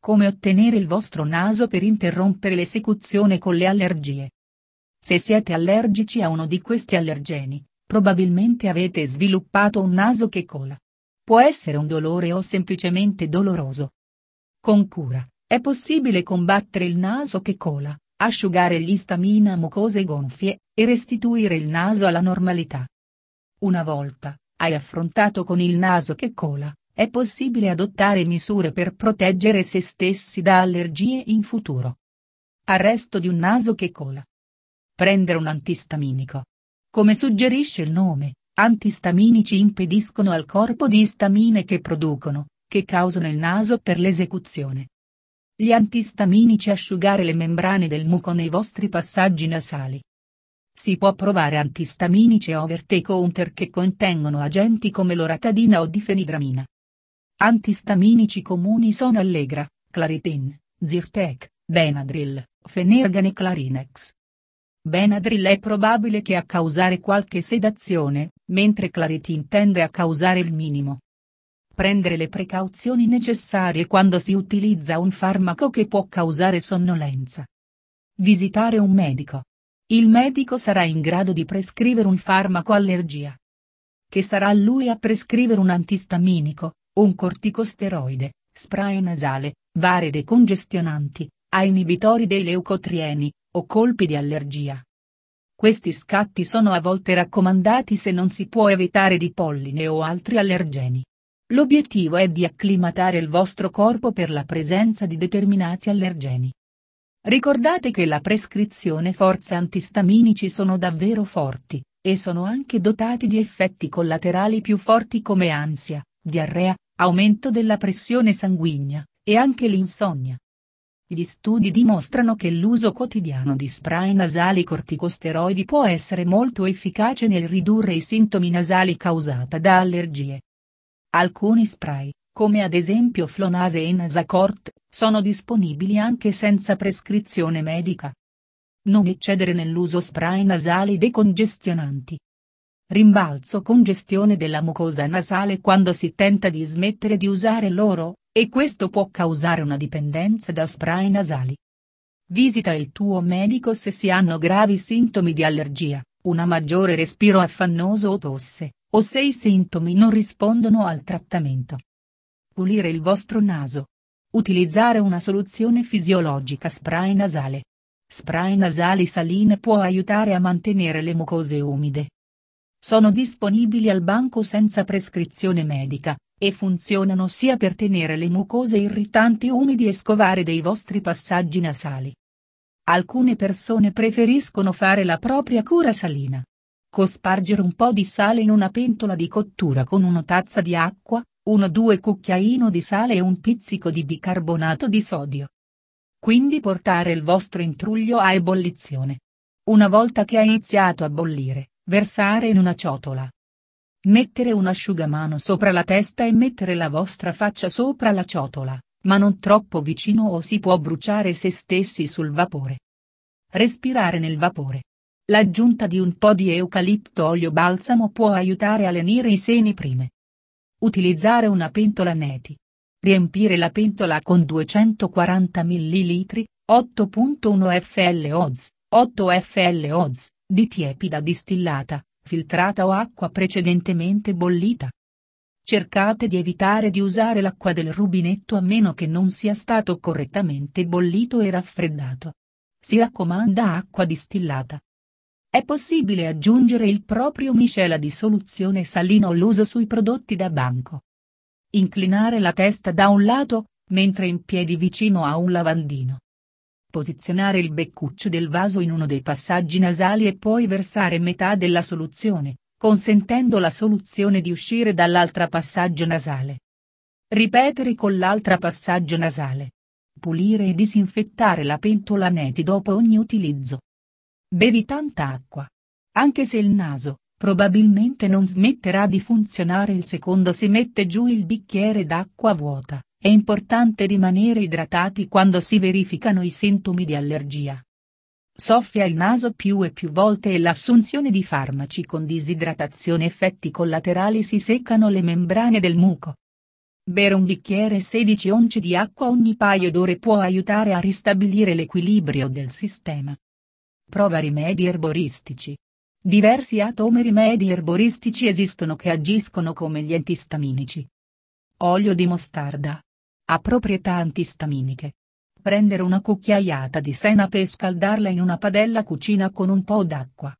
Come ottenere il vostro naso per interrompere l'esecuzione con le allergie. Se siete allergici a uno di questi allergeni, probabilmente avete sviluppato un naso che cola. Può essere un dolore o semplicemente doloroso. Con cura, è possibile combattere il naso che cola, asciugare gli stamina mucose gonfie, e restituire il naso alla normalità. Una volta, hai affrontato con il naso che cola, è possibile adottare misure per proteggere se stessi da allergie in futuro. Arresto di un naso che cola. Prendere un antistaminico. Come suggerisce il nome, antistaminici impediscono al corpo di istamine che producono, che causano il naso per l'esecuzione. Gli antistaminici asciugare le membrane del muco nei vostri passaggi nasali. Si può provare antistaminici over the counter che contengono agenti come loratadina o difenidramina. Antistaminici comuni sono Allegra, Claritin, Zyrtec, Benadryl, Fenergan e Clarinex. Benadryl è probabile che a causare qualche sedazione, mentre Claritin tende a causare il minimo. Prendere le precauzioni necessarie quando si utilizza un farmaco che può causare sonnolenza. Visitare un medico. Il medico sarà in grado di prescrivere un farmaco allergia. Che sarà lui a prescrivere un antistaminico, un corticosteroide, spray nasale, vari decongestionanti, a inibitori dei leucotrieni, o colpi di allergia. Questi scatti sono a volte raccomandati se non si può evitare di polline o altri allergeni. L'obiettivo è di acclimatare il vostro corpo per la presenza di determinati allergeni. Ricordate che la prescrizione forza antistaminici sono davvero forti, e sono anche dotati di effetti collaterali più forti come ansia, diarrea, aumento della pressione sanguigna, e anche l'insonnia. Gli studi dimostrano che l'uso quotidiano di spray nasali corticosteroidi può essere molto efficace nel ridurre i sintomi nasali causati da allergie. Alcuni spray, come ad esempio Flonase e Nasacort, sono disponibili anche senza prescrizione medica. Non eccedere nell'uso spray nasali decongestionanti rimbalzo congestione della mucosa nasale quando si tenta di smettere di usare l'oro, e questo può causare una dipendenza da spray nasali. Visita il tuo medico se si hanno gravi sintomi di allergia, una maggiore respiro affannoso o tosse, o se i sintomi non rispondono al trattamento. Pulire il vostro naso. Utilizzare una soluzione fisiologica spray nasale. Spray nasali saline può aiutare a mantenere le mucose umide, sono disponibili al banco senza prescrizione medica, e funzionano sia per tenere le mucose irritanti umidi e scovare dei vostri passaggi nasali. Alcune persone preferiscono fare la propria cura salina. Cospargere un po' di sale in una pentola di cottura con una tazza di acqua, uno o due cucchiaino di sale e un pizzico di bicarbonato di sodio. Quindi portare il vostro intruglio a ebollizione. Una volta che ha iniziato a bollire, Versare in una ciotola. Mettere un asciugamano sopra la testa e mettere la vostra faccia sopra la ciotola, ma non troppo vicino o si può bruciare se stessi sul vapore. Respirare nel vapore. L'aggiunta di un po' di eucalipto olio balsamo può aiutare a lenire i seni prime. Utilizzare una pentola neti. Riempire la pentola con 240 ml, 8.1 fl oz, 8 fl oz, di tiepida distillata, filtrata o acqua precedentemente bollita. Cercate di evitare di usare l'acqua del rubinetto a meno che non sia stato correttamente bollito e raffreddato. Si raccomanda acqua distillata. È possibile aggiungere il proprio miscela di soluzione salina o l'uso sui prodotti da banco. Inclinare la testa da un lato, mentre in piedi vicino a un lavandino. Posizionare il beccuccio del vaso in uno dei passaggi nasali e poi versare metà della soluzione, consentendo la soluzione di uscire dall'altra passaggio nasale. Ripetere con l'altra passaggio nasale. Pulire e disinfettare la pentola neti dopo ogni utilizzo. Bevi tanta acqua. Anche se il naso, probabilmente non smetterà di funzionare il secondo si mette giù il bicchiere d'acqua vuota. È importante rimanere idratati quando si verificano i sintomi di allergia. Soffia il naso più e più volte e l'assunzione di farmaci con disidratazione effetti collaterali si seccano le membrane del muco. Bere un bicchiere 16 once di acqua ogni paio d'ore può aiutare a ristabilire l'equilibrio del sistema. Prova rimedi erboristici. Diversi atomi rimedi erboristici esistono che agiscono come gli antistaminici. Olio di mostarda. Ha proprietà antistaminiche. Prendere una cucchiaiata di senape e scaldarla in una padella cucina con un po' d'acqua.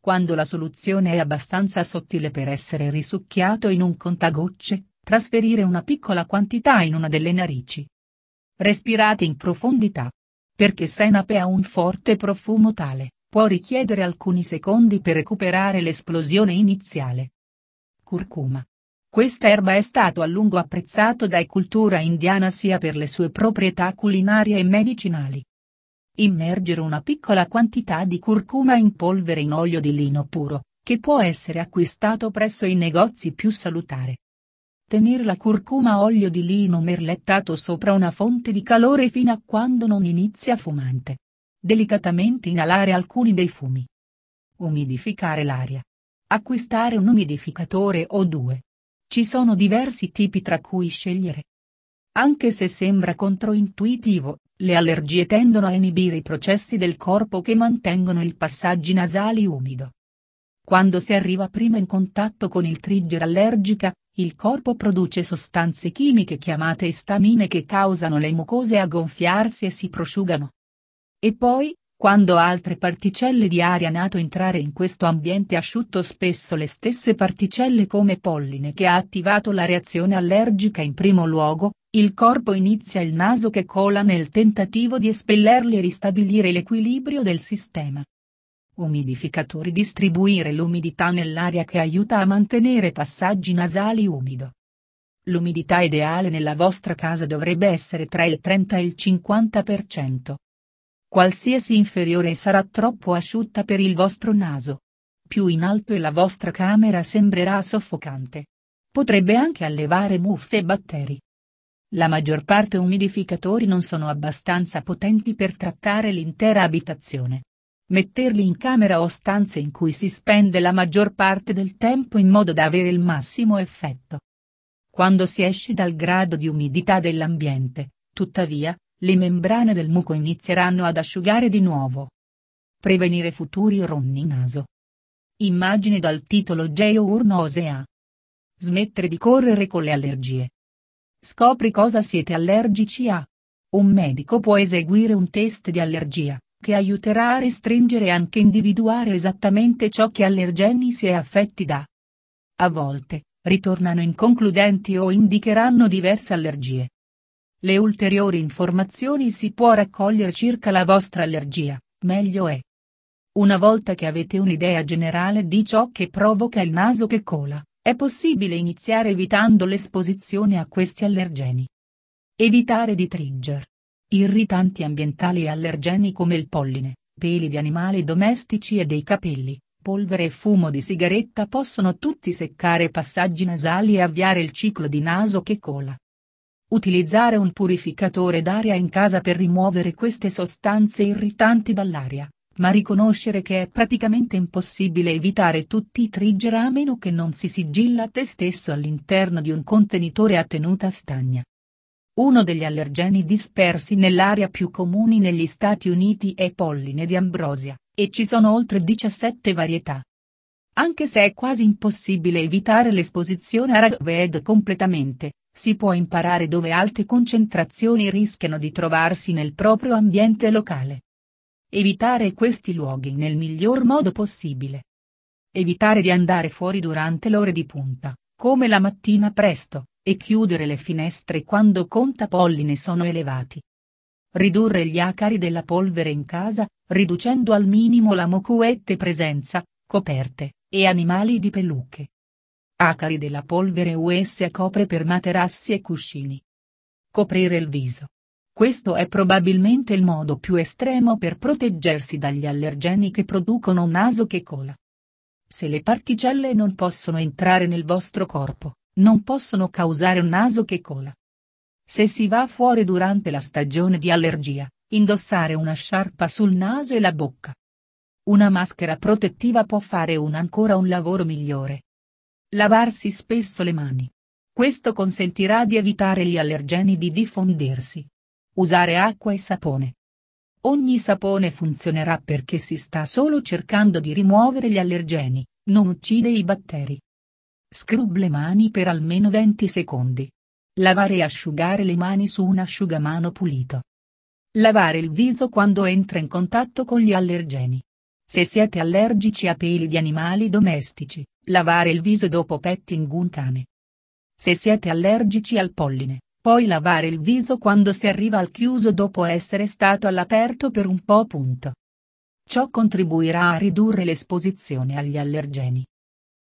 Quando la soluzione è abbastanza sottile per essere risucchiato in un contagocce, trasferire una piccola quantità in una delle narici. Respirate in profondità. Perché senape ha un forte profumo tale, può richiedere alcuni secondi per recuperare l'esplosione iniziale. Curcuma. Questa erba è stato a lungo apprezzato dai cultura indiana sia per le sue proprietà culinarie e medicinali. Immergere una piccola quantità di curcuma in polvere in olio di lino puro, che può essere acquistato presso i negozi più salutari. Tenere la curcuma olio di lino merlettato sopra una fonte di calore fino a quando non inizia fumante. Delicatamente inalare alcuni dei fumi. Umidificare l'aria. Acquistare un umidificatore o due ci sono diversi tipi tra cui scegliere. Anche se sembra controintuitivo, le allergie tendono a inibire i processi del corpo che mantengono il passaggio nasale umido. Quando si arriva prima in contatto con il trigger allergica, il corpo produce sostanze chimiche chiamate istamine che causano le mucose a gonfiarsi e si prosciugano. E poi, quando altre particelle di aria nato entrare in questo ambiente asciutto spesso le stesse particelle come polline che ha attivato la reazione allergica in primo luogo, il corpo inizia il naso che cola nel tentativo di espellerli e ristabilire l'equilibrio del sistema. Umidificatori Distribuire l'umidità nell'aria che aiuta a mantenere passaggi nasali umido. L'umidità ideale nella vostra casa dovrebbe essere tra il 30 e il 50%. Qualsiasi inferiore sarà troppo asciutta per il vostro naso. Più in alto e la vostra camera sembrerà soffocante. Potrebbe anche allevare muffe e batteri. La maggior parte umidificatori non sono abbastanza potenti per trattare l'intera abitazione. Metterli in camera o stanze in cui si spende la maggior parte del tempo in modo da avere il massimo effetto. Quando si esce dal grado di umidità dell'ambiente, tuttavia, le membrane del muco inizieranno ad asciugare di nuovo. Prevenire futuri ronni naso. Immagine dal titolo Geournosea. Smettere di correre con le allergie. Scopri cosa siete allergici a. Un medico può eseguire un test di allergia, che aiuterà a restringere e anche individuare esattamente ciò che allergeni si è affetti da. A volte, ritornano inconcludenti o indicheranno diverse allergie, le ulteriori informazioni si può raccogliere circa la vostra allergia, meglio è. Una volta che avete un'idea generale di ciò che provoca il naso che cola, è possibile iniziare evitando l'esposizione a questi allergeni. Evitare di trigger. Irritanti ambientali e allergeni come il polline, peli di animali domestici e dei capelli, polvere e fumo di sigaretta possono tutti seccare passaggi nasali e avviare il ciclo di naso che cola. Utilizzare un purificatore d'aria in casa per rimuovere queste sostanze irritanti dall'aria, ma riconoscere che è praticamente impossibile evitare tutti i trigger a meno che non si sigilla te stesso all'interno di un contenitore a tenuta stagna. Uno degli allergeni dispersi nell'aria più comuni negli Stati Uniti è polline di ambrosia, e ci sono oltre 17 varietà. Anche se è quasi impossibile evitare l'esposizione a ragweed completamente, si può imparare dove alte concentrazioni rischiano di trovarsi nel proprio ambiente locale. Evitare questi luoghi nel miglior modo possibile. Evitare di andare fuori durante l'ore di punta, come la mattina presto, e chiudere le finestre quando conta polline sono elevati ridurre gli acari della polvere in casa, riducendo al minimo la mocuette presenza, coperte, e animali di peluche. Acari della polvere US copre per materassi e cuscini. Coprire il viso. Questo è probabilmente il modo più estremo per proteggersi dagli allergeni che producono un naso che cola. Se le particelle non possono entrare nel vostro corpo, non possono causare un naso che cola. Se si va fuori durante la stagione di allergia, indossare una sciarpa sul naso e la bocca. Una maschera protettiva può fare un ancora un lavoro migliore, Lavarsi spesso le mani. Questo consentirà di evitare gli allergeni di diffondersi. Usare acqua e sapone. Ogni sapone funzionerà perché si sta solo cercando di rimuovere gli allergeni, non uccide i batteri. Scrub le mani per almeno 20 secondi. Lavare e asciugare le mani su un asciugamano pulito. Lavare il viso quando entra in contatto con gli allergeni. Se siete allergici a peli di animali domestici, Lavare il viso dopo petting un cane. Se siete allergici al polline, poi lavare il viso quando si arriva al chiuso dopo essere stato all'aperto per un po'. Punto. Ciò contribuirà a ridurre l'esposizione agli allergeni.